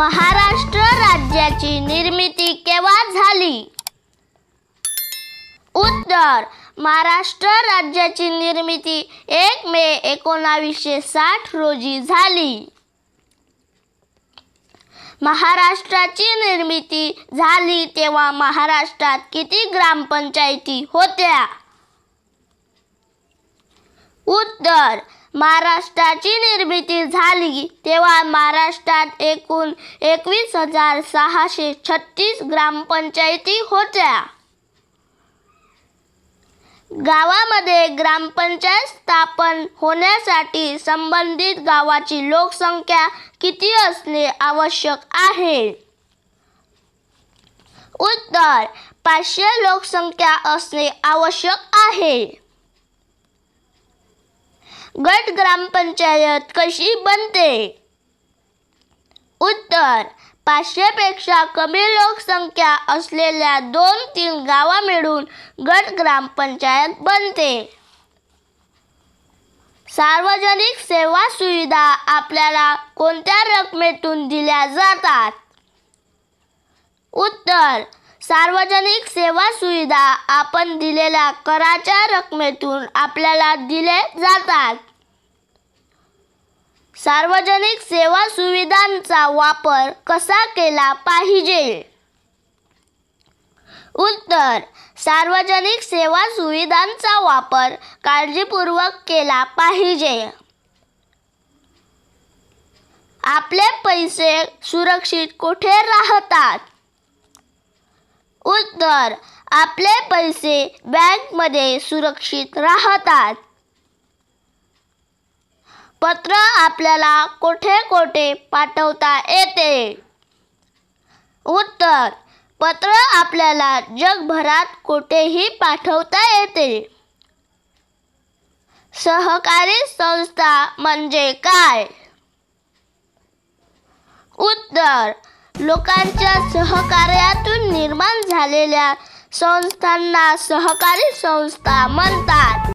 महाराष्ट्र राज्याची निर्मिती केव्हा झाली उत्तर महाराष्ट्र राज्याची निर्मिती एक मे एकोणावीसशे साठ रोजी झाली महाराष्ट्राची निर्मिती झाली तेव्हा महाराष्ट्रात किती ग्रामपंचायती होत्या उत्तर महाराष्ट्राची निर्मिती झाली तेव्हा महाराष्ट्रात एकूण एकवीस हजार सहाशे छत्तीस ग्रामपंचायती होत्या गावामध्ये ग्रामपंचायत स्थापन होण्यासाठी संबंधित गावाची लोकसंख्या किती असणे आवश्यक आहे उत्तर पाचशे लोकसंख्या असणे आवश्यक आहे गट ग्रामपंचायत कशी बनते उत्तर पाचशेपेक्षा कमी लोकसंख्या असलेल्या दोन तीन गावा मिळून गट ग्रामपंचायत बनते सार्वजनिक सेवा सुविधा आपल्याला कोणत्या रकमेतून दिल्या जातात उत्तर सार्वजनिक सेवा सुविधा आपण दिलेल्या कराच्या रकमेतून आपल्याला दिले जातात सार्वजनिक सेवा सुविधांचा वापर कसा केला पाहिजे उत्तर सार्वजनिक सेवा सुविधांचा वापर काळजीपूर्वक केला पाहिजे आपले पैसे सुरक्षित कुठे राहतात उत्तर आपले पैसे बँकमध्ये सुरक्षित राहतात पत्र आपल्याला कोठे कोठे पाठवता येते उत्तर पत्र आपल्याला जगभरात कुठेही पाठवता येते सहकारी संस्था म्हणजे काय उत्तर लोकांच्या सहकार्यातून निर्माण झालेल्या संस्थांना सहकारी संस्था म्हणतात